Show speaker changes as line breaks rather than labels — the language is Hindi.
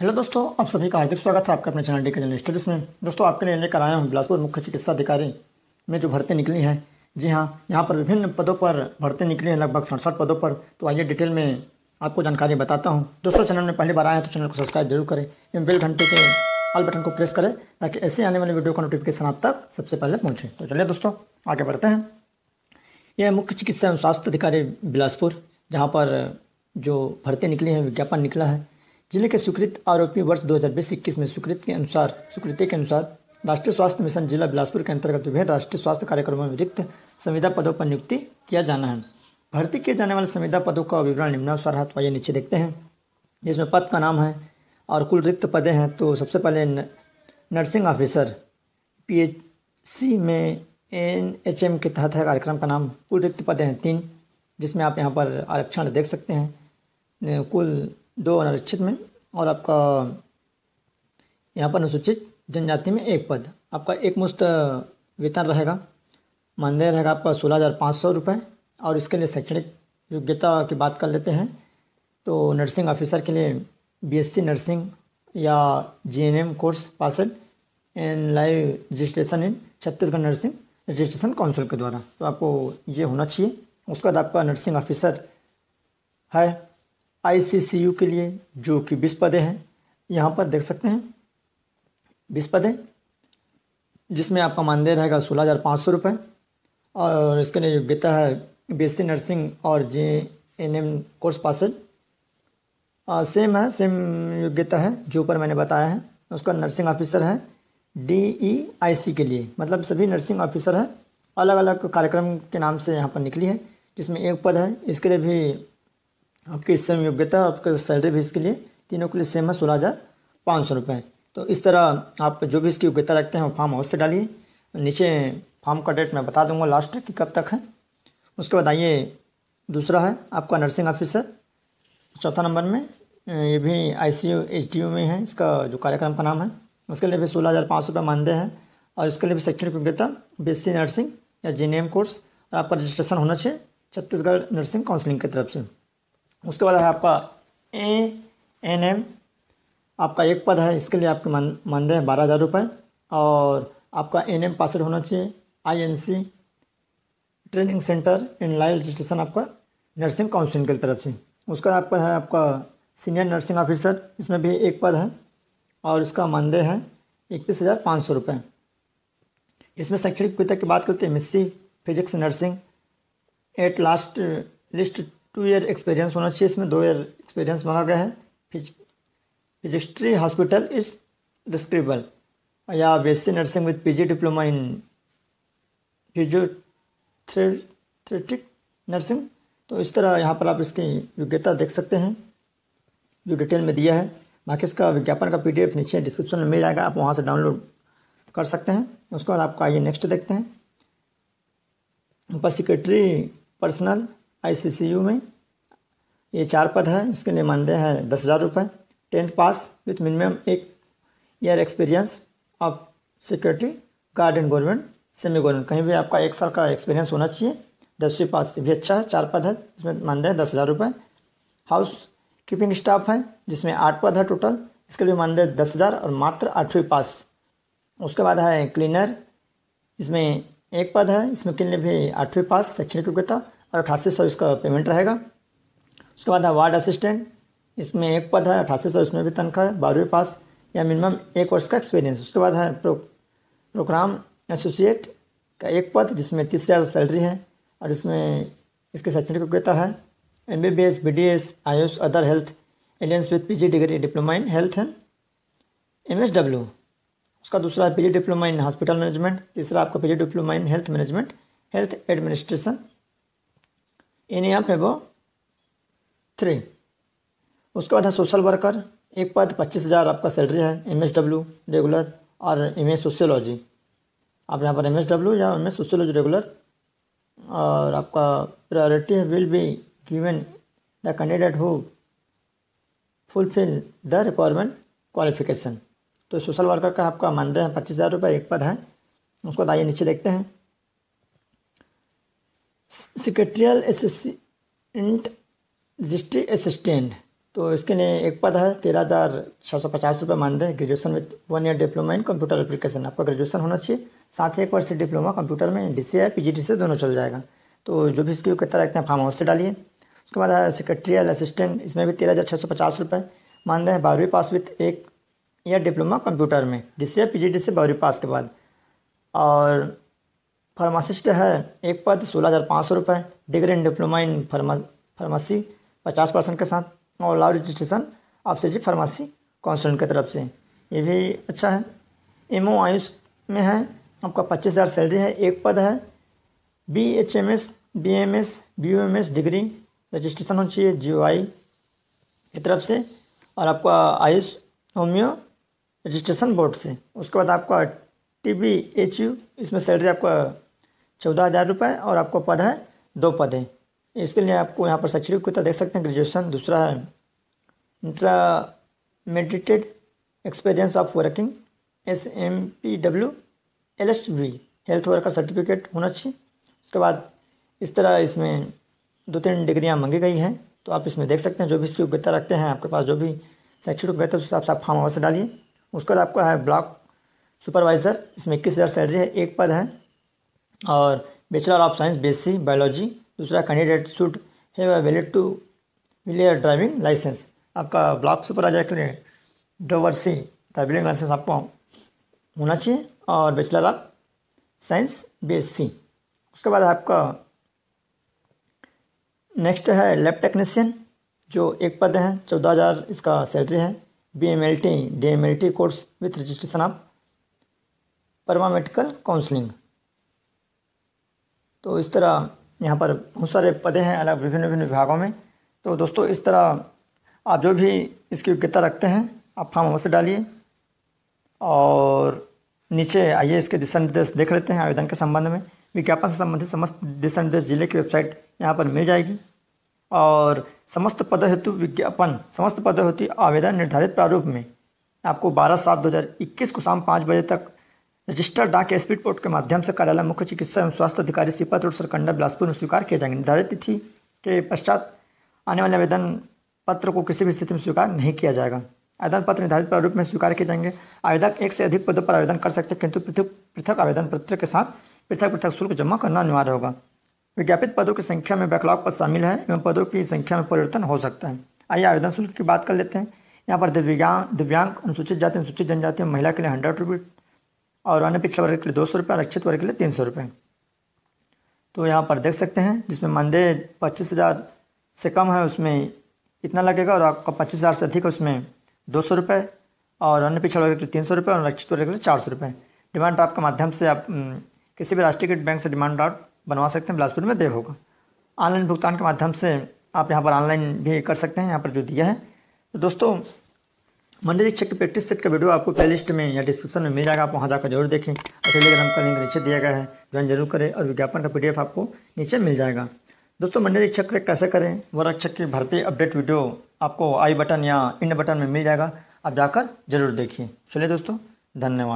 हेलो दोस्तों आप सभी का हार्दिक स्वागत है आपके अपने चैनल डी के स्टडीज़ में दोस्तों आपके लिए लेकर आया हूँ बिलासपुर मुख्य चिकित्सा अधिकारी में जो भर्ती निकली है जी हाँ यहाँ पर विभिन्न पदों पर भर्ती निकली है लगभग सड़सठ पदों पर तो आइए डिटेल में आपको जानकारी बताता हूँ दोस्तों चैनल में पहली बार आए हैं तो चैनल को सब्सक्राइब जरूर करें एवं बेल घंटे के आल बटन को प्रेस करें ताकि ऐसे आने वाले वीडियो का नोटिफिकेशन आप तक सबसे पहले पहुँचे तो चलिए दोस्तों आगे बढ़ते हैं यह मुख्य चिकित्सा एवं स्वास्थ्य अधिकारी बिलासपुर जहाँ पर जो भर्ती निकली है विज्ञापन निकला है जिले के स्वीकृत आरोपी वर्ष दो हज़ार बीस में स्वीकृत के अनुसार स्वीकृति के अनुसार राष्ट्रीय स्वास्थ्य मिशन जिला बिलासपुर के अंतर्गत विभिन्न राष्ट्रीय स्वास्थ्य कार्यक्रमों में रिक्त संविदा पदों पर नियुक्ति किया जाना है भर्ती किए जाने वाले संविदा पदों का विवरण निम्नानुसार हाथ वाइए नीचे देखते हैं जिसमें पद का नाम है और कुल रिक्त पदे हैं तो सबसे पहले नर्सिंग ऑफिसर पी में एन के तहत है कार्यक्रम का नाम कुल रिक्त पदे हैं तीन जिसमें आप यहाँ पर आरक्षण देख सकते हैं कुल दो अनारक्षित में और आपका यहाँ पर अनुसूचित जनजाति में एक पद आपका एक मुश्त वेतन रहेगा मानदेय रहेगा आपका सोलह हज़ार पाँच सौ रुपये और इसके लिए शैक्षणिक योग्यता की बात कर लेते हैं तो नर्सिंग ऑफिसर के लिए बीएससी नर्सिंग या GNM course pass and live registration in Chhattisgarh nursing registration council के द्वारा तो आपको ये होना चाहिए उसके बाद आपका नर्सिंग ऑफिसर है आई के लिए जो कि बीस पदे हैं यहाँ पर देख सकते हैं बीस पदे जिसमें आपका मानदेय रहेगा सोलह हज़ार पाँच सौ रुपये और इसके लिए योग्यता है बीएससी नर्सिंग और जे एन एम कोर्स पासिल सेम है सेम योग्यता है जो ऊपर मैंने बताया है उसका नर्सिंग ऑफिसर है डी ई आई सी के लिए मतलब सभी नर्सिंग ऑफिसर है अलग अलग कार्यक्रम के नाम से यहाँ पर निकली है जिसमें एक पद है इसके लिए भी आपकी समय योग्यता आपका सैलरी भी इसके लिए तीनों के लिए सेम है सोलह हज़ार पाँच सौ रुपये तो इस तरह आप जो भी इसकी योग्यता रखते हैं वो फार्म हाउस से डालिए नीचे फार्म का डेट मैं बता दूंगा लास्ट कि कब तक है उसके बाद आइए दूसरा है आपका नर्सिंग ऑफिसर चौथा नंबर में ये भी I C U H D U में है इसका जो कार्यक्रम का नाम है उसके लिए भी सोलह हज़ार पाँच सौ रुपये मानदेय है और इसके लिए भी शैक्षणिक योग्यता बी एस सी नर्सिंग या जी कोर्स और आपका रजिस्ट्रेशन होना चाहिए छत्तीसगढ़ नर्सिंग काउंसिलिंग की तरफ से उसके बाद है आपका ए एन एम आपका एक पद है इसके लिए आपके मान मानदेय है बारह हज़ार रुपये और आपका एन एम पासवर्ड होना चाहिए I N C training center in live registration आपका नर्सिंग काउंसिल की तरफ से उसका आपका है आपका सीनियर नर्सिंग ऑफिसर इसमें भी एक पद है और इसका मानदेय है इकतीस हज़ार पाँच सौ रुपये इसमें शैक्षणिक योग्यता की बात करते हैं मिस्सी physics nursing at last list two year experience होना चाहिए इसमें दो ईयर एक्सपीरियंस मांगा गया है फिजिस्ट्री हॉस्पिटल इज डिस्क्रिबल या B S C nursing with P G diploma in फिजियोथेटिक नर्सिंग तो इस तरह यहाँ पर आप इसकी योग्यता देख सकते हैं जो डिटेल में दिया है बाकी इसका विज्ञापन का पीडीएफ नीचे डिस्क्रिप्शन में मिल जाएगा आप वहाँ से डाउनलोड कर सकते हैं उसके बाद आपका आइए नेक्स्ट देखते हैं पर सेक्रेटरी पर्सनल आई में ये चार पद है इसके लिए मानदेय है दस हज़ार रुपये टेंथ पास विथ मिनिमम एक year experience of security guard and government semi government कहीं भी आपका एक साल का एक्सपीरियंस होना चाहिए दसवीं पास से भी अच्छा है चार पद है इसमें मानदेय दस हज़ार रुपये हाउस कीपिंग स्टाफ है जिसमें आठ पद है टोटल इसके लिए मानदेय दस हज़ार और मात्र आठवीं पास उसके बाद है क्लीनर इसमें एक पद है इसमें के लिए भी आठवीं पास शैक्षणिक योग्यता और अठासी सौ इसका पेमेंट रहेगा उसके बाद है वार्ड असिस्टेंट इसमें एक पद है अठासी सौ इसमें भी तनख्वाह है बारहवीं पास या मिनिमम एक वर्ष का एक्सपीरियंस उसके बाद है प्रो, प्रोग्राम एसोसिएट का एक पद जिसमें तीस हज़ार सैलरी है और इसमें इसके शैक्षणिक योग्यता है M B B S B D S AYUSH other health aliens with P G degree diploma in health है एम एस डब्ल्यू उसका दूसरा P G diploma in hospital management तीसरा आपका P G diploma in health management health administration in यहाँ पे वो थ्री उसके बाद है सोशल वर्कर एक पद पच्चीस हज़ार आपका सैलरी है एम एस डब्ल्यू रेगुलर और एम एस सोशियोलॉजी आप यहाँ पर एम एस डब्ल्यू या एम एस सोशियोलॉजी रेगुलर और आपका priority will be given the candidate who fulfill the requirement qualification तो सोशल वर्कर का आपका मानदेय है पच्चीस हज़ार रुपये एक पद है उसको आइए नीचे देखते हैं सेक्रेटरियल असिस्टेंट डिस्ट्रिक्ट असिस्टेंट तो इसके लिए एक पद है तेरह हज़ार छः सौ पचास रुपये हैं graduation with one year diploma in computer application आपका ग्रेजुएशन होना चाहिए साथ ही एक वर्ष डिप्लोमा कंप्यूटर में D C I P G D से दोनों चल जाएगा तो जो भी इसकी योग्यता रखते हैं फार्म हाउस से डालिए उसके बाद सेक्रेटरियल असिस्टेंट इसमें भी तेरह हज़ार छः सौ पचास रुपये मानदेय है बारहवीं पास विथ एक ईयर डिप्लोमा कंप्यूटर में D C I P G D से बारहवीं पास के बाद और फार्मासिस्ट है एक पद सोलह हज़ार पाँच सौ रुपये degree in diploma in pharma pharmacy पचास परसेंट के साथ और लाव रजिस्ट्रेशन आपसे जी फार्मासी काउंसिल की तरफ से ये भी अच्छा है एमओ आयुष में है आपका पच्चीस हज़ार सैलरी है एक पद है B H M S B M S B U M S degree registration होनी चाहिए जी आई की तरफ से और आपका आयुष होम्यो रजिस्ट्रेशन बोर्ड से उसके बाद आपका टी बी एच यू इसमें सैलरी आपका चौदह हज़ार रुपये और आपको पद है दो पद है इसके लिए आपको यहाँ पर शैक्षणिक योग्यता देख सकते हैं ग्रेजुएशन दूसरा है मेडिटेड experience of working S M P W L S V health worker certificate होना चाहिए उसके बाद इस तरह इसमें दो तीन डिग्रियाँ मंगी गई हैं तो आप इसमें देख सकते हैं जो भी इसकी योग्यता रखते हैं आपके पास जो भी शैक्षणिक योग्यता उस हिसाब से आप फॉर्म अवश्य डालिए उसके बाद आपका है ब्लॉक सुपरवाइज़र इसमें इक्कीस हज़ार सैलरी है एक पद है और bachelor of science B C biology दूसरा candidate should have a valid two wheeler driving license आपका ब्लॉक से के लिए ड्रोवर सी ड्राइविंग लाइसेंस आपको होना चाहिए और bachelor of science B C उसके बाद आपका नेक्स्ट है लैब टेक्नीशियन जो एक पद है चौदह हज़ार इसका सैलरी है B M L T D M L T course with registration of medical counselling तो इस तरह यहाँ पर बहुत सारे पदे हैं अलग विभिन्न विभिन्न विभागों में तो दोस्तों इस तरह आप जो भी इसकी योग्यता रखते हैं आप फॉर्म अवश्य डालिए और नीचे आइए इसके दिशा निर्देश देख लेते हैं आवेदन के संबंध में विज्ञापन से संबंधित समस्त दिशा निर्देश जिले की वेबसाइट यहाँ पर मिल जाएगी और समस्त पद हेतु विज्ञापन समस्त पद हेतु आवेदन निर्धारित प्रारूप में आपको 12 सात 2021 को शाम पाँच बजे तक रजिस्टर डाक स्पीड पोर्ट के माध्यम से कार्यालय मुख्य चिकित्सा एवं स्वास्थ्य अधिकारी सीपत रोड सरकंडा बिलासपुर में स्वीकार किए जाएंगे निर्धारित तिथि के पश्चात आने वाले आवेदन पत्र को किसी भी स्थिति में स्वीकार नहीं किया जाएगा आवेदन पत्र निर्धारित प्रारूप में स्वीकार किए जाएंगे आवेदक एक से अधिक पदों पर आवेदन कर सकते हैं किंतु पृथक पृथक आवेदन पत्र के साथ पृथक पृथक शुल्क जमा करना अनिवार्य होगा विज्ञापित पदों की संख्या में बैकलॉग पद शामिल है एवं पदों की संख्या में परिवर्तन हो सकता है आइए आवेदन शुल्क की बात कर लेते हैं यहाँ पर दिव्यांग दिव्यांग अनुसूचित जाति अनुसूचित जनजाति महिला के लिए हंड्रेड रुपीज़ और अन्य पिछले वर्ग के लिए दो सौ रुपये रक्षित वर्ग के लिए तीन सौ रुपये तो यहाँ पर देख सकते हैं जिसमें मानदेय पच्चीस हज़ार से कम है उसमें इतना लगेगा और आपका पच्चीस हज़ार से अधिक है उसमें दो सौ रुपये और अन्य पिछड़ा वर्ग के लिए तीन सौ रुपये और रक्षित वर्ग के लिए चार सौ रुपये डिमांड ड्राफ्ट के माध्यम से आप किसी भी राष्ट्रीयकृत बैंक से डिमांड ड्राफ्ट बनवा सकते हैं बिलासपुर में दे होगा ऑनलाइन भुगतान के माध्यम से आप यहाँ पर ऑनलाइन भी कर सकते हैं यहाँ पर जो दिया है तो दोस्तों मंडल शिक्षक की प्रैक्टिस सेट का वीडियो आपको प्लेलिस्ट में या डिस्क्रिप्शन में मिल जाएगा आप वहाँ जाकर जरूर देखें और टेलीग्राम का लिंक नीचे दिया गया है ज्वाइन जरूर करें और विज्ञापन का पीडीएफ आपको नीचे मिल जाएगा दोस्तों मंडल शिक्षक कैसे करें वरक्षक की भर्ती अपडेट वीडियो आपको आई बटन या इंड बटन में मिल जाएगा आप जाकर जरूर देखिए चलिए दोस्तों धन्यवाद